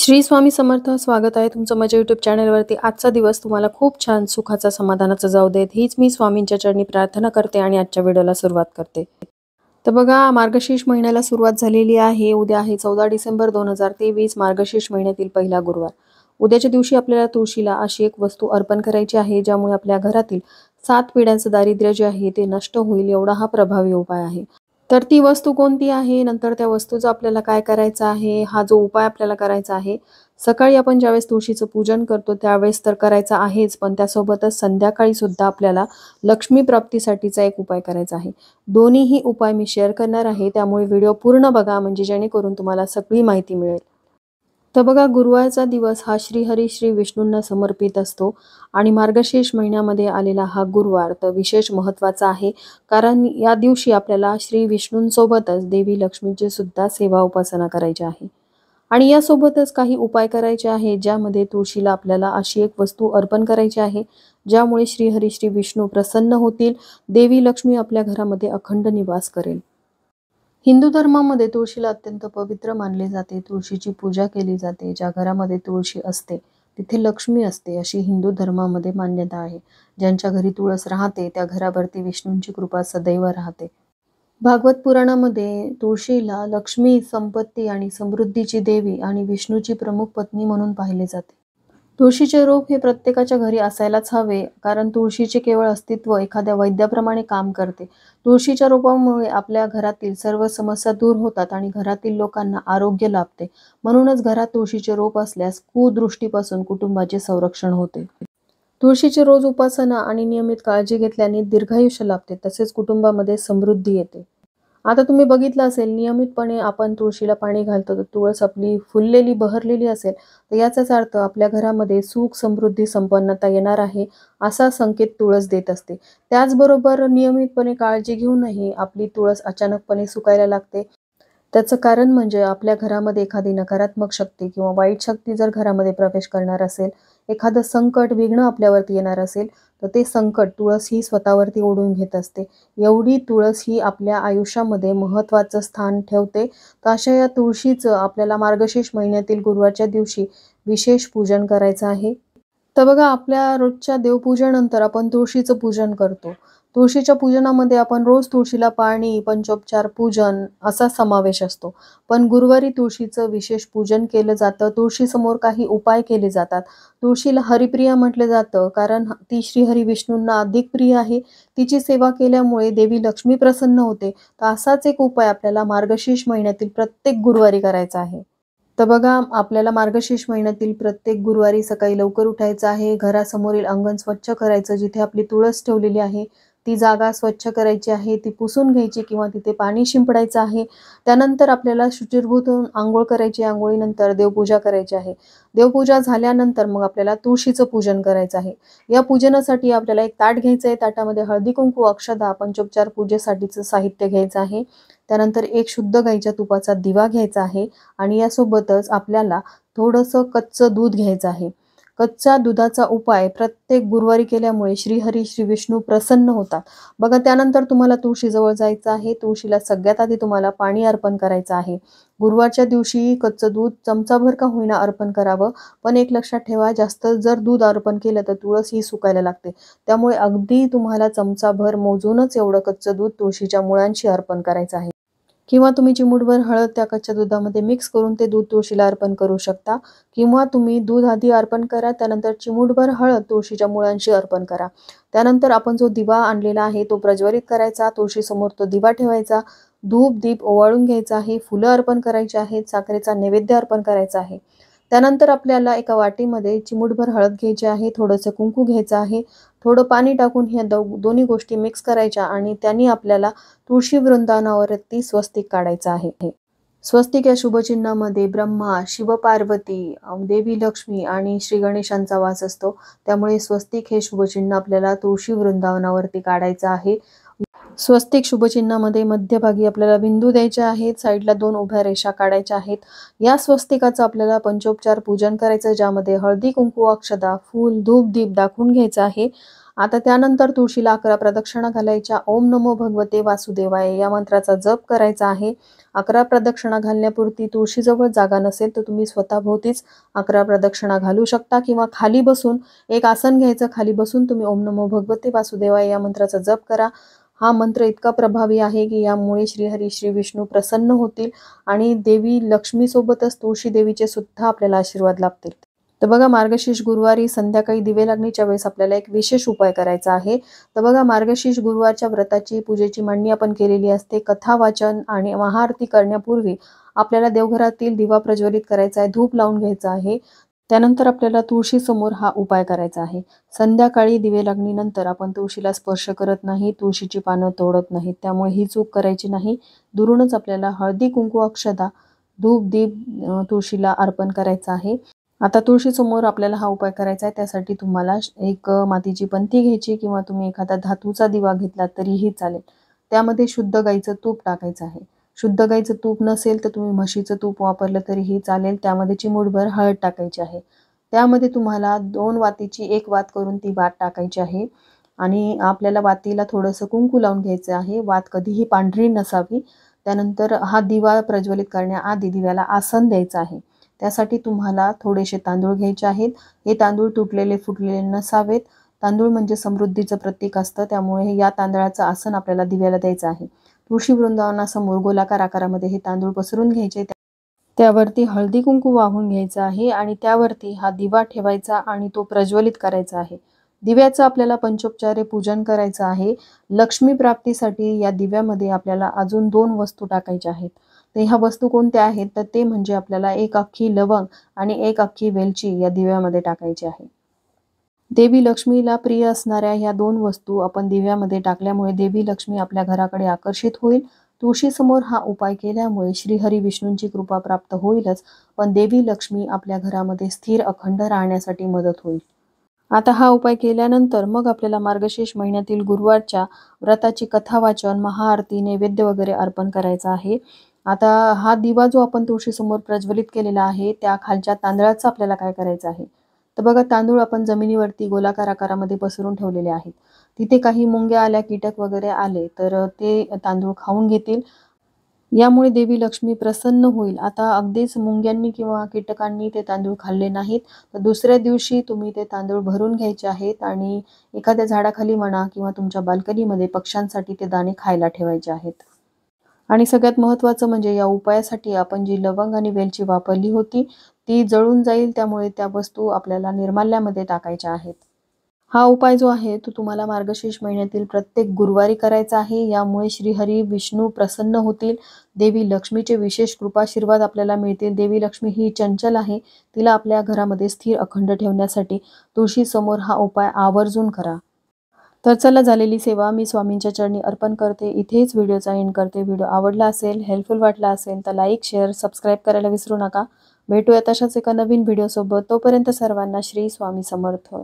श्री स्वामी समर्थ स्वागत आहे तुमचं माझ्या यूट्यूब चॅनलवरती आजचा दिवस तुम्हाला खूप छान सुखाचा समाधानाचा जाऊ देत हीच मी स्वामींच्या चरणी प्रार्थना करते आणि आजच्या व्हिडिओला सुरुवात करते तर बघा मार्गशीर्ष महिन्याला सुरुवात झालेली आहे उद्या आहे चौदा डिसेंबर दोन हजार तेवीस मार्गशीर्ष महिन्यातील पहिला गुरुवार उद्याच्या दिवशी आपल्याला तुळशीला अशी एक वस्तू अर्पण करायची आहे ज्यामुळे आपल्या घरातील सात पिढ्यांचं दारिद्र्य जे आहे ते नष्ट होईल एवढा हा प्रभावी उपाय आहे तर ती वस्तू कोणती आहे नंतर त्या वस्तूचं आपल्याला काय करायचं आहे हा जो उपाय आपल्याला करायचा आहे सकाळी आपण ज्यावेळेस तुळशीचं पूजन करतो त्यावेळेस तर करायचं आहेच पण त्यासोबतच संध्याकाळी सुद्धा आपल्याला लक्ष्मी प्राप्तीसाठीचा एक उपाय करायचा आहे दोन्हीही उपाय मी शेअर करणार आहे त्यामुळे व्हिडिओ पूर्ण बघा म्हणजे जेणेकरून तुम्हाला सगळी माहिती मिळेल तर बघा गुरुवारचा दिवस हा श्रीहरी श्री विष्णूंना समर्पित असतो आणि मार्गशीर्ष महिन्यामध्ये आलेला हा गुरुवार तर विशेष महत्त्वाचा आहे कारण या दिवशी आपल्याला श्री विष्णूंसोबतच देवी लक्ष्मीची सुद्धा सेवा उपासना करायची आहे आणि यासोबतच काही उपाय करायचे आहे ज्यामध्ये तुळशीला आपल्याला अशी एक वस्तू अर्पण करायची आहे ज्यामुळे श्रीहरी श्री विष्णू प्रसन्न होतील देवी लक्ष्मी आपल्या घरामध्ये अखंड निवास करेल हिंदू धर्मामध्ये तुळशीला अत्यंत पवित्र मानले जाते तुळशीची पूजा केली जाते ज्या घरामध्ये तुळशी असते तिथे लक्ष्मी असते अशी हिंदू धर्मामध्ये मान्यता आहे ज्यांच्या घरी तुळस राहते त्या घरावरती विष्णूंची कृपा सदैव राहते भागवत पुराणामध्ये तुळशीला लक्ष्मी संपत्ती आणि समृद्धीची देवी आणि विष्णूची प्रमुख पत्नी म्हणून पाहिले जाते तुळशीचे रोप हे प्रत्येकाच्या घरी असायलाच हवे कारण तुळशीचे केवळ अस्तित्व एखाद्या वैद्याप्रमाणे काम करते तुळशीच्या रोपामुळे आपल्या घरातील सर्व समस्या दूर होतात आणि घरातील लोकांना आरोग्य लाभते म्हणूनच घरात तुळशीचे रोप असल्यास कुदृष्टीपासून कुटुंबाचे संरक्षण होते तुळशीचे रोज उपासना आणि नियमित काळजी घेतल्याने दीर्घायुष्य लाभते तसेच कुटुंबामध्ये समृद्धी येते आता तुम्ही बघितलं असेल नियमितपणे आपण तुळशीला पाणी घालतो तर तुळस आपली फुललेली बहरलेली असेल तर याचाच अर्थ आपल्या घरामध्ये सुख समृद्धी संपन्नता येणार आहे असा संकेत तुळस देत असते त्याचबरोबर नियमितपणे काळजी घेऊनही आपली तुळस अचानकपणे सुकायला लागते त्याचं कारण म्हणजे आपल्या घरामध्ये एखादी नकारात्मक शक्ती किंवा वाईट शक्ती जर घरामध्ये प्रवेश करणार असेल एखादं संकट विघ्न आपल्यावरती येणार असेल तर ते संकट तुळस ही स्वतःवरती ओढून घेत असते एवढी तुळस ही आपल्या आयुष्यामध्ये महत्वाचं स्थान ठेवते तर अशा या तुळशीचं आपल्याला मार्गशीर्ष महिन्यातील गुरुवारच्या दिवशी विशेष पूजन करायचं आहे तर बघा आपल्या रोजच्या देवपूजेनंतर आपण तुळशीचं पूजन करतो तुळशीच्या पूजनामध्ये आपण रोज तुळशीला पाणी पंचोपचार पूजन असा समावेश असतो पण गुरुवारी तुळशीचं विशेष पूजन केलं जातं तुळशीसमोर काही उपाय केले जातात तुळशीला हरिप्रिया म्हटलं जातं कारण ती श्रीहरी विष्णूंना अधिक प्रिय आहे तिची सेवा केल्यामुळे देवी लक्ष्मी प्रसन्न होते तर असाच एक उपाय आपल्याला मार्गशीर्ष महिन्यातील प्रत्येक गुरुवारी करायचा आहे तर बघा आपल्याला मार्गशीर्ष महिन्यातील प्रत्येक गुरुवारी सकाळी लवकर उठायचं आहे घरासमोरील अंगण स्वच्छ करायचं जिथे आपली तुळस ठेवलेली आहे ती जागा स्वच्छ करायची आहे ती पुसून घ्यायची किंवा तिथे पाणी शिंपडायचं आहे त्यानंतर आपल्याला शुचिर्भूत आंघोळ करायची आंघोळीनंतर देवपूजा करायची आहे देवपूजा झाल्यानंतर मग आपल्याला तुळशीचं पूजन करायचं आहे या पूजनासाठी आपल्याला एक ताट घ्यायचं आहे ताटामध्ये हळदी कुंकू अक्षदा पंचोपचार पूजेसाठीचं साहित्य घ्यायचं आहे त्यानंतर एक शुद्ध गाईच्या तुपाचा दिवा घ्यायचा आहे आणि यासोबतच आपल्याला थोडंसं कच्चं दूध घ्यायचं आहे कच्चा दुधाचा उपाय प्रत्येक गुरुवारी केल्यामुळे श्रीहरी श्री विष्णू प्रसन्न होतात बघा त्यानंतर तुम्हाला तुळशीजवळ जायचं आहे तुळशीला सगळ्यात आधी तुम्हाला पाणी अर्पण करायचं आहे गुरुवारच्या दिवशी कच्चं दूध चमचाभर का होईना अर्पण करावं पण एक लक्षात ठेवा जास्त जर दूध अर्पण केलं तर तुळस ही सुकायला लागते त्यामुळे अगदी तुम्हाला चमचाभर मोजूनच एवढं कच्चं दूध तुळशीच्या मुळांशी अर्पण करायचं आहे किंवा तुम्ही चिमूटभर हळद त्या कच्च्या दुधामध्ये मिक्स करून ते दूध तुळशीला अर्पण करू शकता किंवा तुम्ही दूध आधी अर्पण करा त्यानंतर चिमूटभर हळद तुळशीच्या मुळांशी अर्पण करा त्यानंतर आपण जो दिवा आणलेला आहे तो प्रज्वलित करायचा तुळशीसमोर तो दिवा ठेवायचा धूप दीप ओवाळून घ्यायचा आहे फुलं अर्पण करायची आहेत साखरेचा नैवेद्य अर्पण करायचा आहे त्यानंतर आपल्याला एका वाटीमध्ये चिमूटभर हळद घ्यायची आहे थोडंसं कुंकू घ्यायचं आहे थोडं पाणी टाकून ह्या दोन्ही गोष्टी मिक्स करायच्या आणि त्यांनी आपल्याला तुळशी वृंदावनावरती स्वस्तिक काढायचं आहे स्वस्तिक या शुभचिन्हामध्ये ब्रह्मा शिवपार्वती देवी लक्ष्मी आणि श्री गणेशांचा वास असतो त्यामुळे स्वस्तिक हे शुभचिन्ह आपल्याला तुळशी वृंदावनावरती काढायचं आहे स्वस्तिक शुभचिन्हामध्ये मध्यभागी आपल्याला बिंदू द्यायचे आहेत साईडला दोन उभ्या रेषा काढायच्या आहेत या स्वस्तिकाचं आपल्याला पंचोपचार पूजन करायचं ज्यामध्ये हळदी कुंकू अक्षदा फूल धूप दीप दाखवून घ्यायचं आहे आता त्यानंतर तुळशीला अकरा प्रदक्षिणा घालायच्या ओम नमो भगवते वासुदेवाय या मंत्राचा जप करायचा आहे अकरा प्रदक्षिणा घालण्यापुरती तुळशीजवळ जागा नसेल तर तुम्ही स्वतःभोवतीच अकरा प्रदक्षिणा घालू शकता किंवा खाली बसून एक आसन घ्यायचं खाली बसून तुम्ही ओम नमो भगवते वासुदेवाय या मंत्राचा जप करा हा मंत्र इतका प्रभावी आहे की यामुळे श्रीहरी श्री विष्णू प्रसन्न होतील आणि देवी लक्ष्मीसोबतच तुळशी देवीचे सुद्धा आपल्याला आशीर्वाद लाभतील तर बघा मार्गशीर्ष गुरुवारी संध्याकाळी दिवे लागणीच्या वेळेस आपल्याला एक विशेष उपाय करायचा आहे तर बघा मार्गशीर्ष गुरुवारच्या व्रताची पूजेची मांडणी आपण केलेली असते कथा वाचन आणि महाआरती करण्यापूर्वी आपल्याला देवघरातील दिवा प्रज्वलित करायचा आहे धूप लावून घ्यायचा आहे त्यानंतर आपल्याला तुळशीसमोर हा उपाय करायचा आहे संध्याकाळी दिवे लागणीनंतर आपण तुळशीला स्पर्श करत नाही तुळशीची पानं तोडत नाही त्यामुळे ही चूक करायची नाही दुरूनच आपल्याला हळदी कुंकू अक्षदा धूप दीप तुळशीला अर्पण करायचं आहे आता तुळशीसमोर आपल्याला हा उपाय करायचा आहे त्यासाठी तुम्हाला एक मातीची पंथी घ्यायची किंवा तुम्ही एखादा धातूचा दिवा घेतला तरीही चालेल त्यामध्ये शुद्ध गाईचं तूप टाकायचं आहे शुद्ध गाईचं तूप नसेल तर तुम्ही म्हशीचं तूप वापरलं तरीही चालेल त्यामध्ये चिमूटभर हळद टाकायची आहे त्यामध्ये तुम्हाला दोन वातीची एक वात करून ती वात टाकायची आहे आणि आपल्याला वातीला थोडंसं कुंकू लावून घ्यायचं आहे वात कधीही पांढरी नसावी त्यानंतर हा दिवा प्रज्वलित करण्याआधी दिव्याला आसन द्यायचं आहे त्यासाठी तुम्हाला थोडेसे तांदूळ घ्यायचे आहेत हे तांदूळ तुटलेले फुटलेले नसावेत तांदूळ म्हणजे समृद्धीचं प्रतीक असतं त्यामुळे या तांदळाचं आसन आपल्याला दिव्याला द्यायचं आहे ऋषी वृंदावनासमोर गोलाकार आकारामध्ये हे तांदूळ पसरून घ्यायचे त्यावरती हळदी कुंकू वाहून घ्यायचा आहे आणि त्यावरती हा दिवा ठेवायचा आणि तो प्रज्वलित करायचा आहे दिव्याचं आपल्याला पंचोपचारे पूजन करायचं आहे लक्ष्मी प्राप्तीसाठी या दिव्यामध्ये आपल्याला अजून दोन वस्तू टाकायच्या आहेत तर ह्या वस्तू कोणत्या आहेत तर ते म्हणजे आपल्याला एक अख्खी लवंग आणि एक अख्खी वेलची या दिव्यामध्ये टाकायची आहे देवी लक्ष्मीला प्रिय असणाऱ्या ह्या दोन वस्तू आपण दिव्यामध्ये टाकल्यामुळे देवी लक्ष्मी आपल्या घराकडे आकर्षित होईल तुळशीसमोर हा उपाय केल्यामुळे श्रीहरी विष्णूंची कृपा प्राप्त होईलच पण देवी लक्ष्मी आपल्या घरामध्ये स्थिर अखंड राहण्यासाठी मदत होईल आता हा उपाय केल्यानंतर मग आपल्याला मार्गशीर्ष महिन्यातील गुरुवारच्या व्रताची कथा वाचन महाआरती नैवेद्य वगैरे अर्पण करायचा आहे आता हा दिवा जो आपण तुळशीसमोर प्रज्वलित केलेला आहे त्या खालच्या तांदळाचं आपल्याला काय करायचं आहे तर बघा तांदूळ आपण जमिनीवरती गोलाकार आकारामध्ये पसरून ठेवलेले आहेत तिथे काही मुंग्या आल्या कीटक वगैरे आले तर ते तांदूळ खाऊन घेतील यामुळे देवी लक्ष्मी प्रसन्न होईल आता अगदीच मुंग्यांनी किंवा कीटकांनी ते तांदूळ खाल्ले नाहीत तर दुसऱ्या दिवशी तुम्ही ते तांदूळ भरून घ्यायचे आहेत आणि एखाद्या झाडाखाली म्हणा किंवा तुमच्या बाल्कनीमध्ये पक्ष्यांसाठी ते दाणे खायला ठेवायचे आहेत आणि सगळ्यात महत्वाचं म्हणजे या उपायासाठी आपण जी लवंग आणि वेलची वापरली होती ती जळून जाईल त्यामुळे त्या वस्तू आपल्याला निर्माल्यामध्ये टाकायच्या आहेत हा उपाय जो आहे तो तुम्हाला मार्गशीर्ष महिन्यातील प्रत्येक गुरुवारी करायचा आहे यामुळे श्रीहरी विष्णू प्रसन्न होतील देवी लक्ष्मीचे विशेष कृपाशीर्वाद आपल्याला मिळतील देवी लक्ष्मी ही चंचल आहे तिला आपल्या घरामध्ये स्थिर अखंड ठेवण्यासाठी समोर हा उपाय आवर्जून करा तर चला झालेली सेवा मी स्वामींच्या चरणी अर्पण करते इथेच व्हिडिओचा एंड करते व्हिडिओ आवडला असेल हेल्पफुल वाटला असेल तर लाईक शेअर सबस्क्राईब करायला विसरू नका भेटूयात अशाच एका नवीन व्हिडिओसोबत तोपर्यंत सर्वांना श्री स्वामी समर्थ